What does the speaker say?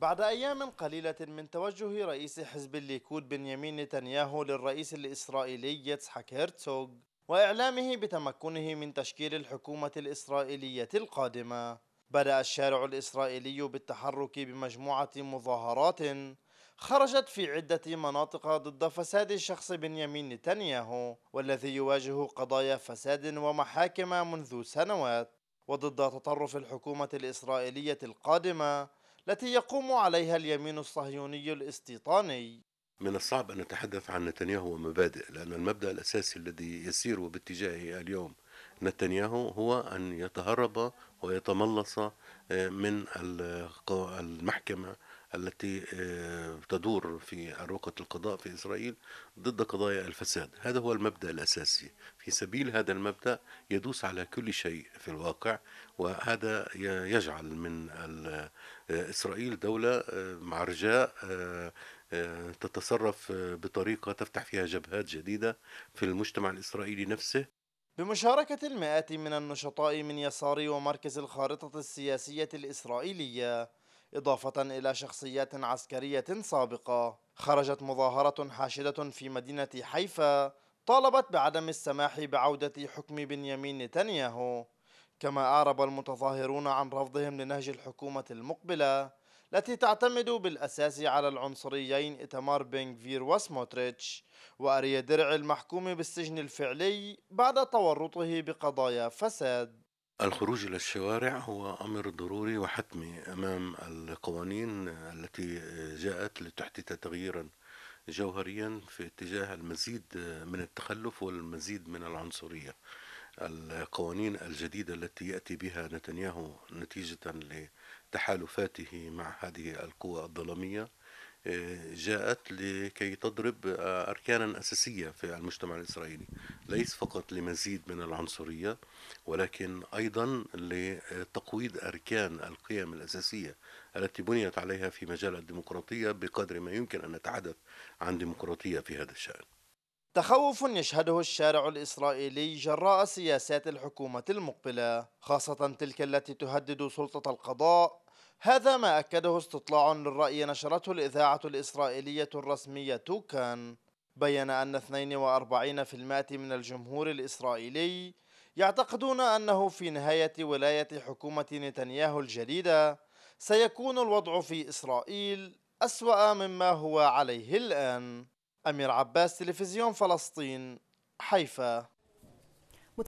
بعد أيام قليلة من توجه رئيس حزب الليكود بنيامين نتنياهو للرئيس الإسرائيلي يتسحك هيرتسوغ وإعلامه بتمكنه من تشكيل الحكومة الإسرائيلية القادمة بدأ الشارع الإسرائيلي بالتحرك بمجموعة مظاهرات خرجت في عدة مناطق ضد فساد الشخص بنيامين نتنياهو والذي يواجه قضايا فساد ومحاكم منذ سنوات وضد تطرف الحكومة الإسرائيلية القادمة التي يقوم عليها اليمين الصهيوني الاستيطاني من الصعب أن نتحدث عن نتنياهو ومبادئ لأن المبدأ الأساسي الذي يسير باتجاهه اليوم نتنياهو هو أن يتهرب ويتملص آه، من المحكمة التي آه، تدور في أروقة القضاء في إسرائيل ضد قضايا الفساد هذا هو المبدأ الأساسي في سبيل هذا المبدأ يدوس على كل شيء في الواقع وهذا يجعل من آه، إسرائيل دولة مع رجاء تتصرف بطريقة تفتح فيها جبهات جديدة في المجتمع الإسرائيلي نفسه بمشاركة المئات من النشطاء من يسار ومركز الخارطة السياسية الإسرائيلية إضافة إلى شخصيات عسكرية سابقة خرجت مظاهرة حاشدة في مدينة حيفا طالبت بعدم السماح بعودة حكم بنيامين نتنياهو كما أعرب المتظاهرون عن رفضهم لنهج الحكومة المقبلة التي تعتمد بالأساس على العنصريين إتمار بينغفير وسموتريتش وأريا درع المحكوم بالسجن الفعلي بعد تورطه بقضايا فساد الخروج إلى الشوارع هو أمر ضروري وحتمي أمام القوانين التي جاءت لتحدث تغييرا جوهريا في اتجاه المزيد من التخلف والمزيد من العنصرية القوانين الجديدة التي يأتي بها نتنياهو نتيجة لتحالفاته مع هذه القوى الظلمية آه، جاءت لكي تضرب آه، أركانا أساسية في المجتمع الإسرائيلي ليس فقط لمزيد من العنصرية ولكن أيضا لتقويض أركان القيم الأساسية التي بنيت عليها في مجال الديمقراطية بقدر ما يمكن أن نتحدث عن ديمقراطية في هذا الشأن تخوف يشهده الشارع الإسرائيلي جراء سياسات الحكومة المقبلة خاصة تلك التي تهدد سلطة القضاء هذا ما أكده استطلاع للرأي نشرته الإذاعة الإسرائيلية الرسمية كان بين أن 42% من الجمهور الإسرائيلي يعتقدون أنه في نهاية ولاية حكومة نتنياهو الجديدة سيكون الوضع في إسرائيل أسوأ مما هو عليه الآن أمير عباس تلفزيون فلسطين حيفا